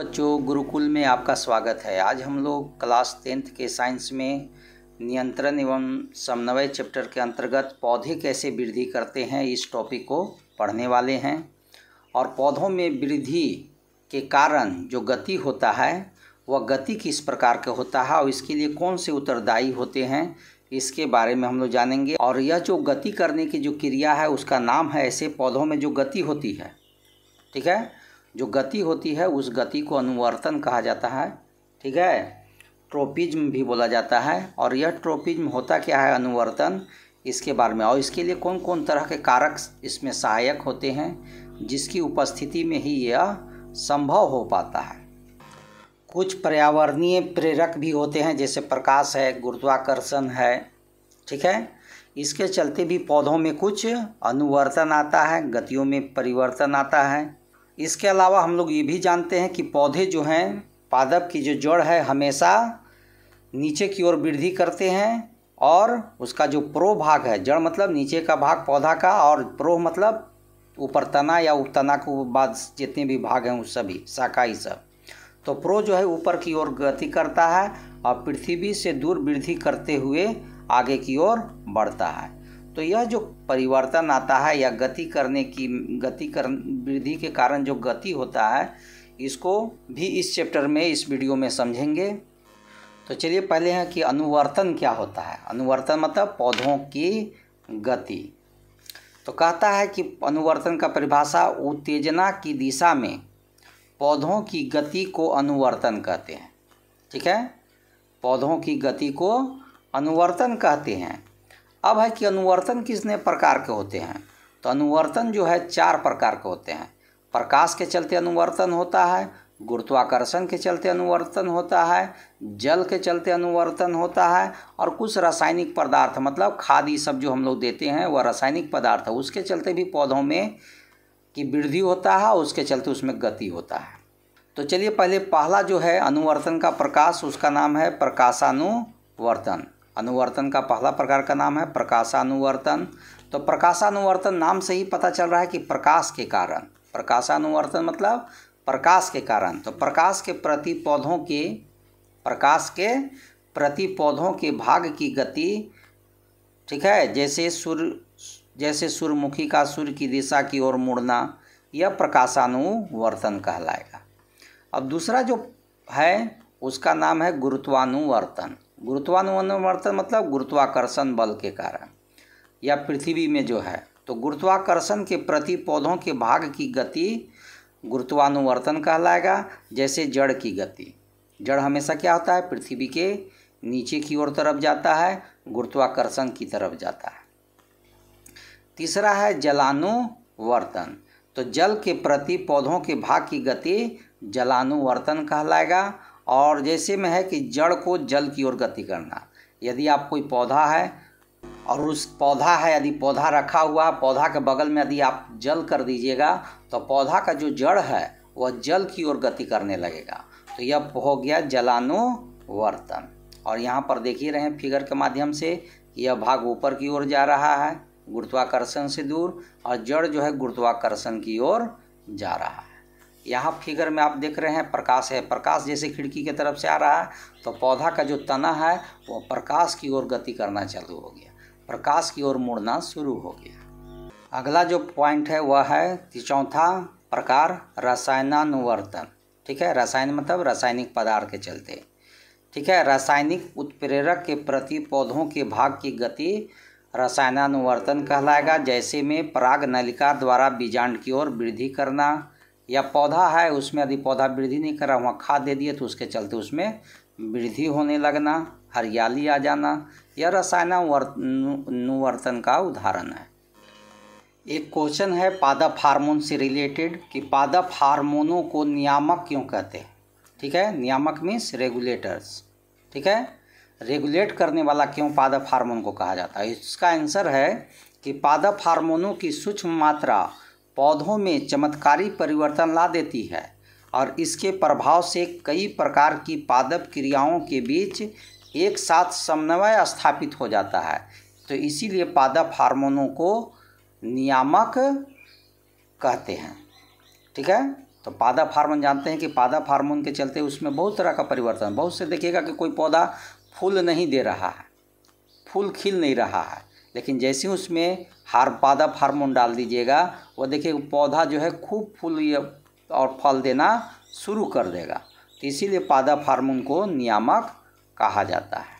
बच्चों गुरुकुल में आपका स्वागत है आज हम लोग क्लास टेंथ के साइंस में नियंत्रण एवं समन्वय चैप्टर के अंतर्गत पौधे कैसे वृद्धि करते हैं इस टॉपिक को पढ़ने वाले हैं और पौधों में वृद्धि के कारण जो गति होता है वह गति किस प्रकार का होता है और इसके लिए कौन से उत्तरदायी होते हैं इसके बारे में हम लोग जानेंगे और यह जो गति करने की जो क्रिया है उसका नाम है ऐसे पौधों में जो गति होती है ठीक है जो गति होती है उस गति को अनुवर्तन कहा जाता है ठीक है ट्रोपिज्म भी बोला जाता है और यह ट्रोपिज्म होता क्या है अनुवर्तन इसके बारे में और इसके लिए कौन कौन तरह के कारक इसमें सहायक होते हैं जिसकी उपस्थिति में ही यह संभव हो पाता है कुछ पर्यावरणीय प्रेरक भी होते हैं जैसे प्रकाश है गुरुत्वाकर्षण है ठीक है इसके चलते भी पौधों में कुछ अनुवर्तन आता है गतियों में परिवर्तन आता है इसके अलावा हम लोग ये भी जानते हैं कि पौधे जो हैं पादप की जो जड़ है हमेशा नीचे की ओर वृद्धि करते हैं और उसका जो प्रो भाग है जड़ मतलब नीचे का भाग पौधा का और प्रो मतलब ऊपर तना या उपतना को बाद जितने भी भाग हैं उस सभी शाकाई सब तो प्रो जो है ऊपर की ओर गति करता है और पृथ्वी से दूर वृद्धि करते हुए आगे की ओर बढ़ता है तो यह जो परिवर्तन आता है या गति करने की गति कर वृद्धि के कारण जो गति होता है इसको भी इस चैप्टर में इस वीडियो में समझेंगे तो चलिए पहले हैं कि अनुवर्तन क्या होता है अनुवर्तन मतलब पौधों की गति तो कहता है कि अनुवर्तन का परिभाषा उत्तेजना की दिशा में पौधों की गति को अनुवर्तन कहते हैं ठीक है पौधों की गति को अनुवर्तन कहते हैं अब है कि अनुवर्तन कितने प्रकार के होते हैं तो अनुवर्तन जो है चार प्रकार के होते हैं प्रकाश के चलते अनुवर्तन होता है गुरुत्वाकर्षण के चलते अनुवर्तन होता है जल के चलते अनुवर्तन होता है और कुछ रासायनिक पदार्थ मतलब खाद ये सब जो हम लोग देते हैं वह रासायनिक पदार्थ है उसके चलते भी पौधों में की वृद्धि होता है उसके चलते उसमें गति होता है तो चलिए पहले पहला जो है अनुवर्तन का प्रकाश उसका नाम है प्रकाशानुवर्तन अनुवर्तन का पहला प्रकार का नाम है प्रकाशानुवर्तन तो प्रकाशानुवर्तन नाम से ही पता चल रहा है कि प्रकाश के कारण प्रकाशानुवर्तन मतलब प्रकाश के कारण तो प्रकाश के प्रति पौधों के प्रकाश के प्रति पौधों के भाग की गति ठीक है जैसे सूर्य जैसे सूर्यमुखी का सूर्य की दिशा की ओर मुड़ना यह प्रकाशानुवर्तन कहलाएगा अब दूसरा जो है उसका नाम है गुरुत्वानुवर्तन गुरुत्वानुवर्तन मतलब गुरुत्वाकर्षण बल के कारण या पृथ्वी में जो है तो गुरुत्वाकर्षण के प्रति पौधों के भाग की गति गुरुत्वानुवर्तन कहलाएगा जैसे जड़ की गति जड़ हमेशा क्या होता है पृथ्वी के नीचे की ओर तरफ जाता है गुरुत्वाकर्षण की तरफ जाता है तीसरा है जलानुवर्तन तो जल के प्रति पौधों के भाग की गति जलानुवर्तन कहलाएगा और जैसे में है कि जड़ को जल की ओर गति करना यदि आप कोई पौधा है और उस पौधा है यदि पौधा रखा हुआ पौधा के बगल में यदि आप जल कर दीजिएगा तो पौधा का जो जड़ है वह जल की ओर गति करने लगेगा तो यह हो गया जलानुवर्तन और यहाँ पर देख ही रहे हैं फिगर के माध्यम से यह भाग ऊपर की ओर जा रहा है गुरुत्वाकर्षण से दूर और जड़ जो है गुरुत्वाकर्षण की ओर जा रहा है यहाँ फिगर में आप देख रहे हैं प्रकाश है प्रकाश जैसे खिड़की की तरफ से आ रहा है तो पौधा का जो तना है वो प्रकाश की ओर गति करना चालू हो गया प्रकाश की ओर मुड़ना शुरू हो गया अगला जो पॉइंट है वह है चौथा प्रकार रसायनानुवर्तन ठीक है रसायन मतलब रासायनिक पदार्थ के चलते ठीक है रासायनिक उत्प्रेरक के प्रति पौधों के भाग की गति रसायनानुवर्तन कहलाएगा जैसे में पराग नलिका द्वारा बीजांड की ओर वृद्धि करना या पौधा है उसमें यदि पौधा वृद्धि नहीं कर रहा वहाँ खाद दे दिए तो उसके चलते उसमें वृद्धि होने लगना हरियाली आ जाना यह रसायनानुवर्तन का उदाहरण है एक क्वेश्चन है पादप हार्मोन से रिलेटेड कि पादप हार्मोनों को नियामक क्यों कहते हैं ठीक है नियामक मीन्स रेगुलेटर्स ठीक है रेगुलेट करने वाला क्यों पादप हार्मोन को कहा जाता है इसका आंसर है कि पादप हार्मोनों की सूक्ष्म मात्रा पौधों में चमत्कारी परिवर्तन ला देती है और इसके प्रभाव से कई प्रकार की पादप क्रियाओं के बीच एक साथ समन्वय स्थापित हो जाता है तो इसीलिए पादप हार्मोनों को नियामक कहते हैं ठीक है तो पादप हार्मोन जानते हैं कि पादप हार्मोन के चलते उसमें बहुत तरह का परिवर्तन बहुत से देखिएगा कि कोई पौधा फूल नहीं दे रहा है फूल खिल नहीं रहा है लेकिन जैसे उसमें हार पादप हार्मोन डाल दीजिएगा वो देखिए पौधा जो है खूब फूल और फल देना शुरू कर देगा तो इसीलिए पादप हार्मोन को नियामक कहा जाता है